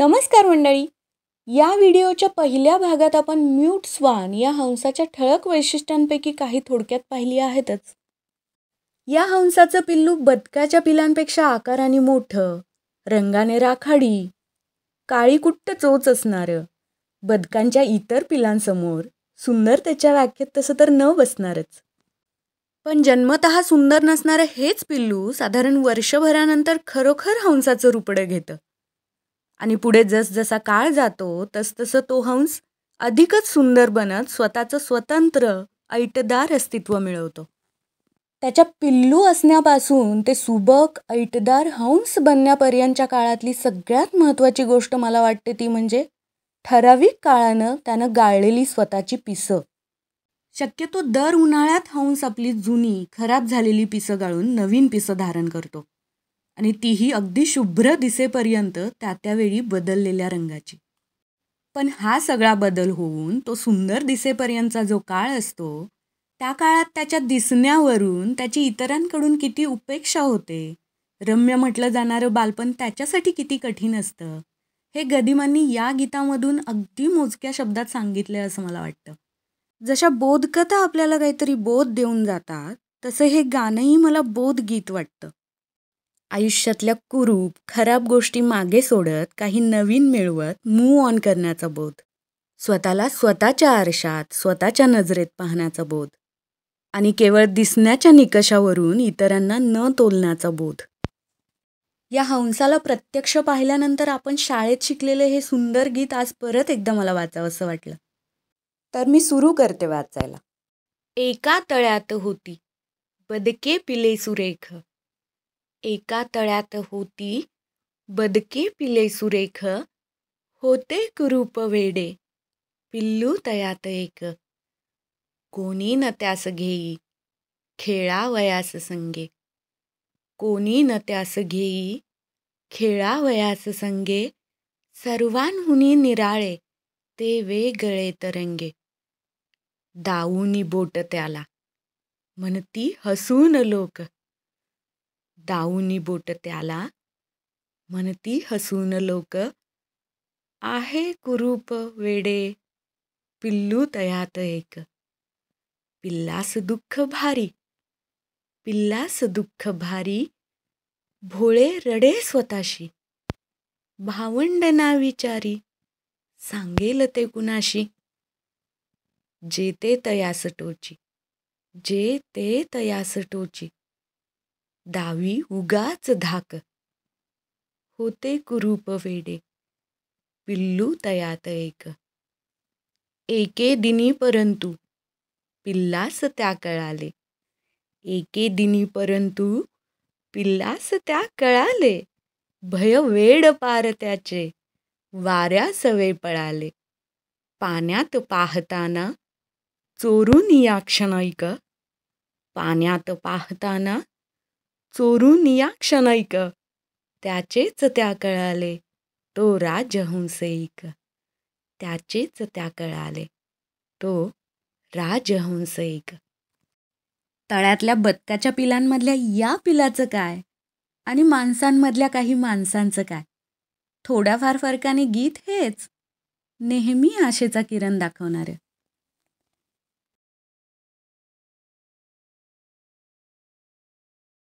नमस्कार मंडळी या व्हिडिओच्या पहिल्या भागात आपण म्यूट स्वान या हंसाच्या ठळक वैशिष्ट्यांपैकी काही थोडक्यात पाहिली आहेतच या हंसाचं पिल्लू बदकाच्या पिलांपेक्षा आकाराने मोठं रंगाने राखाडी काळी कुट्ट चोच असणारं बदकांच्या इतर पिलांसमोर सुंदर त्याच्या व्याख्येत तसं तर न बसणारच पण जन्मत सुंदर नसणारं हेच पिल्लू साधारण वर्षभरानंतर खरोखर हंसाचं रुपडं घेतं आणि पुढे जसजसा काळ जातो तसतसं तो हंस अधिकच सुंदर बनत स्वतःचं स्वतंत्र ऐटदार अस्तित्व मिळवतो त्याच्या पिल्लू असण्यापासून ते सुबक ऐटदार हंस बनण्यापर्यंतच्या काळातली सगळ्यात महत्त्वाची गोष्ट मला वाटते ती म्हणजे ठराविक काळानं त्यानं गाळलेली स्वतःची पिसं शक्यतो दर उन्हाळ्यात हंस आपली जुनी खराब झालेली पिसं गाळून नवीन पिसं धारण करतो आणि तीही अगदी शुभ्र दिसेपर्यंत त्या त्यावेळी बदललेल्या रंगाची पण हा सगळा बदल होऊन तो सुंदर दिसेपर्यंतचा जो काळ असतो त्या काळात त्याच्या दिसण्यावरून त्याची इतरांकडून किती उपेक्षा होते रम्य म्हटलं जाणारं बालपण त्याच्यासाठी किती कठीण असतं हे गदिमांनी या गीतामधून अगदी मोजक्या शब्दात सांगितले असं मला वाटतं जशा बोधकथा आपल्याला काहीतरी बोध देऊन जातात तसं हे गाणंही मला बोधगीत वाटतं आयुष्यातल्या कुरूप खराब गोष्टी मागे सोडत काही नवीन मिळवत मूव ऑन करण्याचा बोध स्वतःला स्वतःच्या आरशात स्वतःच्या नजरेत पाहण्याचा बोध आणि केवळ दिसण्याच्या निकषावरून इतरांना न तोलण्याचा बोध या हंसाला प्रत्यक्ष पाहिल्यानंतर आपण शाळेत शिकलेले हे सुंदर गीत आज परत एकदा मला वाचावं असं वाटलं तर मी सुरू करते वाचायला एका तळ्यात होती बदके पिले सुरेख एका तळ्यात होती बदके पिले सुरेख होते कुरूप वेडे पिल्लू तयात एक कोणी न त्यास घेई खेळावयास संगे कोणी न त्यास घेई खेळावयास संगे सर्वांहुनी निराळे ते वेगळे तरंगे दाऊनी बोट त्याला म्हणती हसून लोक दाऊनी बोट त्याला म्हणती हसून लोक आहे कुरूप वेडे पिल्लू तयात एक पिल्लास दुःख भारी पिल्लास दुःख भारी भोळे रडे स्वतःशी भावंड ना विचारी सांगेल ते कुणाशी जे ते तयास टोची जे ते तयास टोची दावी उगाच धाक होते कुरूप वेडे पिल्लू तयात एक एके दिनी परंतु पिल्लास त्या कळाले एके दिनी परंतु पिल्लास त्या कळाले भय वेड पार त्याचे वाऱ्या सवे पळाले पाण्यात पाहताना चोरून या ऐक पाण्यात पाहताना चोरून या क्षणैक त्याचेच त्या कळाले तो राजहंसईक त्याचेच त्या कळाले तो राजहंसईक तळ्यातल्या बदकाच्या पिलांमधल्या या पिलाचं काय आणि माणसांमधल्या काही माणसांचं काय थोड्याफार फरकाने गीत हेच नेहमी आशेचा किरण दाखवणारे